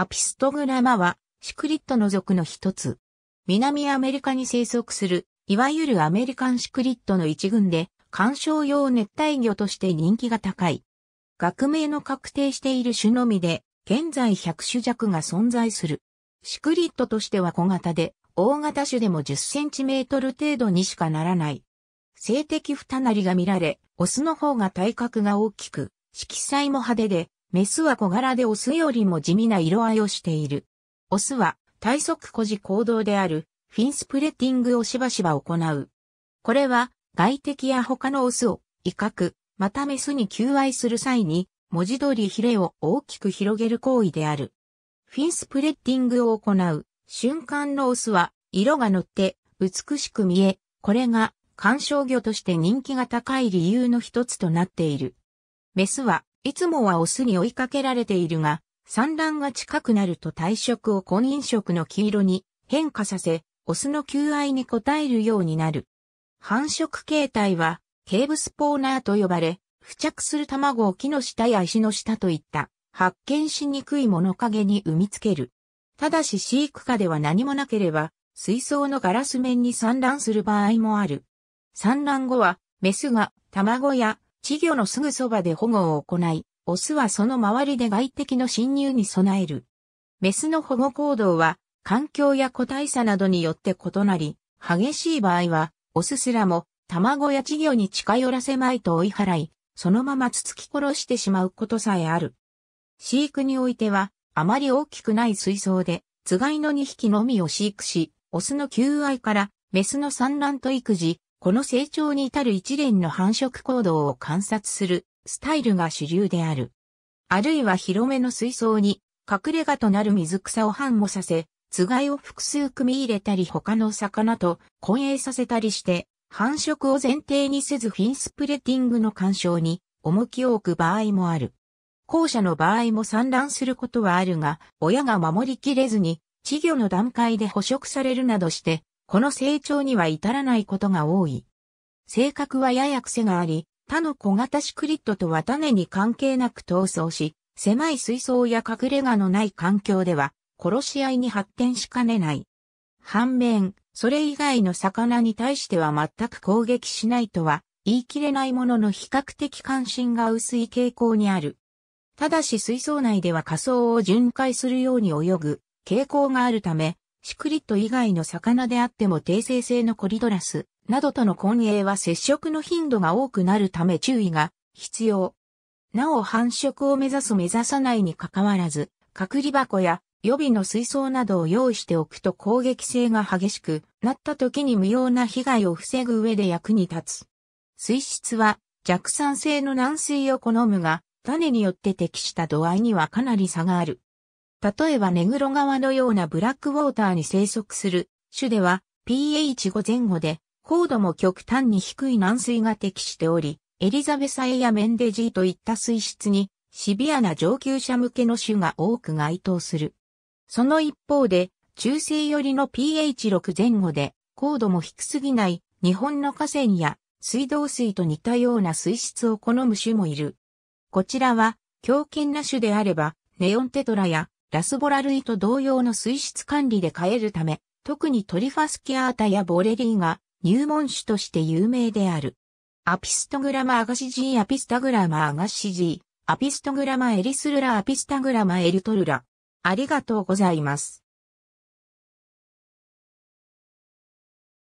アピストグラマはシクリッドの属の一つ。南アメリカに生息する、いわゆるアメリカンシクリッドの一群で、観賞用熱帯魚として人気が高い。学名の確定している種のみで、現在100種弱が存在する。シクリッドとしては小型で、大型種でも10センチメートル程度にしかならない。性的不たなりが見られ、オスの方が体格が大きく、色彩も派手で、メスは小柄でオスよりも地味な色合いをしている。オスは体側孤児行動であるフィンスプレッティングをしばしば行う。これは外敵や他のオスを威嚇、またメスに求愛する際に文字通りヒレを大きく広げる行為である。フィンスプレッティングを行う瞬間のオスは色が乗って美しく見え、これが観賞魚として人気が高い理由の一つとなっている。メスはいつもはオスに追いかけられているが、産卵が近くなると体色を婚姻色の黄色に変化させ、オスの求愛に応えるようになる。繁殖形態は、ケーブスポーナーと呼ばれ、付着する卵を木の下や石の下といった発見しにくい物陰に産みつける。ただし飼育下では何もなければ、水槽のガラス面に産卵する場合もある。産卵後は、メスが卵や稚魚のすぐそばで保護を行い、オスはその周りで外敵の侵入に備える。メスの保護行動は、環境や個体差などによって異なり、激しい場合は、オスすらも、卵や稚魚に近寄らせまいと追い払い、そのままつつき殺してしまうことさえある。飼育においては、あまり大きくない水槽で、つがいの2匹のみを飼育し、オスの求愛から、メスの産卵と育児、この成長に至る一連の繁殖行動を観察するスタイルが主流である。あるいは広めの水槽に隠れ家となる水草を繁茂させ、つがいを複数組み入れたり他の魚と混泳させたりして、繁殖を前提にせずフィンスプレッディングの干渉に重きを置く場合もある。後者の場合も産卵することはあるが、親が守りきれずに、稚魚の段階で捕食されるなどして、この成長には至らないことが多い。性格はやや癖があり、他の小型シクリッドとは種に関係なく闘争し、狭い水槽や隠れ家のない環境では、殺し合いに発展しかねない。反面、それ以外の魚に対しては全く攻撃しないとは言い切れないものの比較的関心が薄い傾向にある。ただし水槽内では仮想を巡回するように泳ぐ傾向があるため、シクリット以外の魚であっても低生性のコリドラスなどとの混泳は接触の頻度が多くなるため注意が必要。なお繁殖を目指す目指さないに関わらず、隔離箱や予備の水槽などを用意しておくと攻撃性が激しくなった時に無用な被害を防ぐ上で役に立つ。水質は弱酸性の軟水を好むが、種によって適した度合いにはかなり差がある。例えばネグロ川のようなブラックウォーターに生息する種では pH5 前後で高度も極端に低い軟水が適しており、エリザベサエやメンデジーといった水質にシビアな上級者向けの種が多く該当する。その一方で中性寄りの pH6 前後で高度も低すぎない日本の河川や水道水と似たような水質を好む種もいる。こちらは強健な種であればネオンテトラやラスボラ類と同様の水質管理で飼えるため、特にトリファスキアータやボレリーが入門種として有名である。アピストグラマアガシジーアピスタグラマアガシジーアピストグラマエリスルラアピスタグラマエルトルラ。ありがとうございます。